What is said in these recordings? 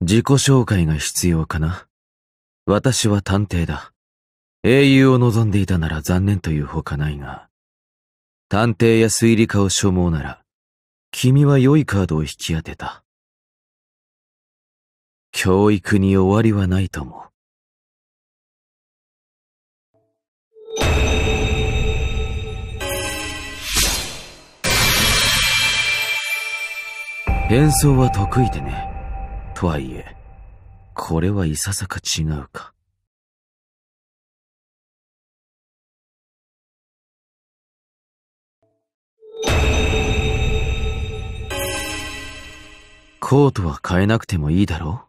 自己紹介が必要かな私は探偵だ。英雄を望んでいたなら残念というほかないが、探偵や推理家を所望なら、君は良いカードを引き当てた。教育に終わりはないとも。変装は得意でね。とはいえ、これはいささか違うか。コートは変えなくてもいいだろう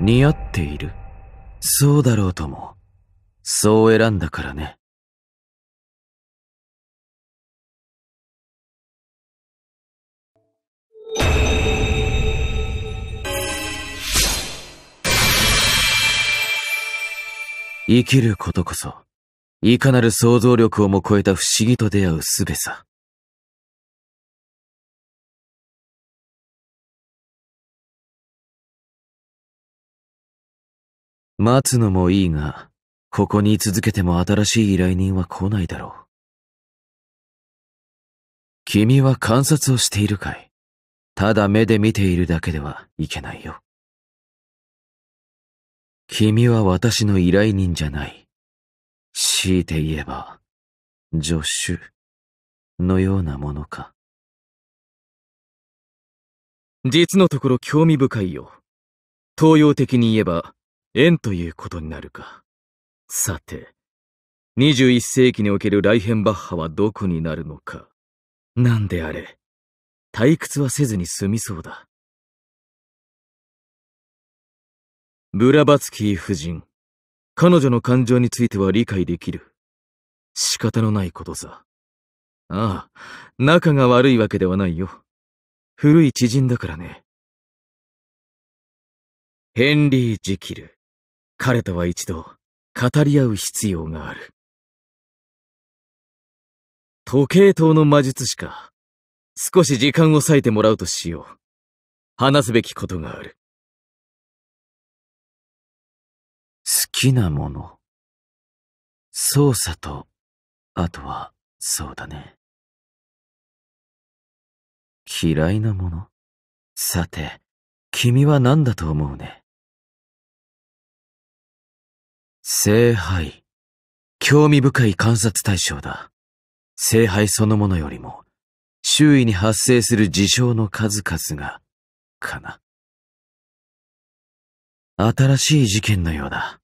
似合っている。そうだろうとも。そう選んだからね。生きることこそ、いかなる想像力をも超えた不思議と出会う術さ。待つのもいいが、ここに続けても新しい依頼人は来ないだろう。君は観察をしているかいただ目で見ているだけではいけないよ。君は私の依頼人じゃない。強いて言えば、助手のようなものか。実のところ興味深いよ。東洋的に言えば、縁ということになるか。さて、21世紀におけるライヘンバッハはどこになるのか。なんであれ、退屈はせずに済みそうだ。ブラバツキー夫人。彼女の感情については理解できる。仕方のないことさ。ああ、仲が悪いわけではないよ。古い知人だからね。ヘンリー・ジキル。彼とは一度語り合う必要がある。時計塔の魔術師か。少し時間を割いてもらうとしよう。話すべきことがある。好きなもの。操作と、あとは、そうだね。嫌いなもの。さて、君は何だと思うね。聖杯。興味深い観察対象だ。聖杯そのものよりも、周囲に発生する事象の数々が、かな。新しい事件のようだ。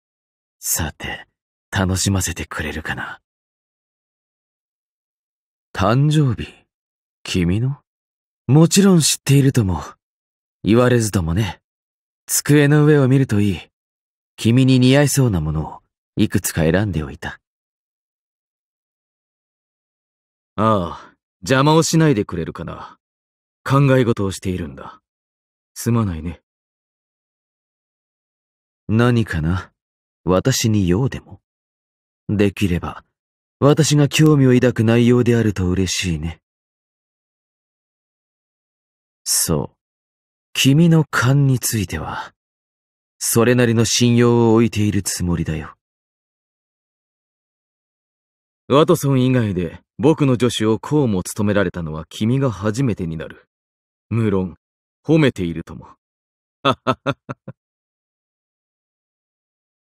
さて、楽しませてくれるかな。誕生日、君のもちろん知っているとも。言われずともね。机の上を見るといい。君に似合いそうなものをいくつか選んでおいた。ああ、邪魔をしないでくれるかな。考え事をしているんだ。すまないね。何かな私に用でも。できれば、私が興味を抱く内容であると嬉しいね。そう。君の勘については、それなりの信用を置いているつもりだよ。ワトソン以外で僕の助手をこうも務められたのは君が初めてになる。無論、褒めているとも。はははは。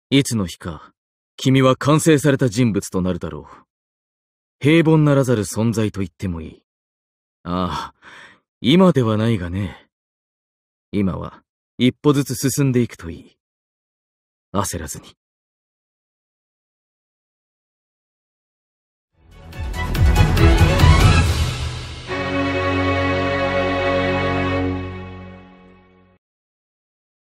いつの日か、君は完成された人物となるだろう。平凡ならざる存在と言ってもいい。ああ、今ではないがね。今は、一歩ずつ進んでいくといい。焦らずに。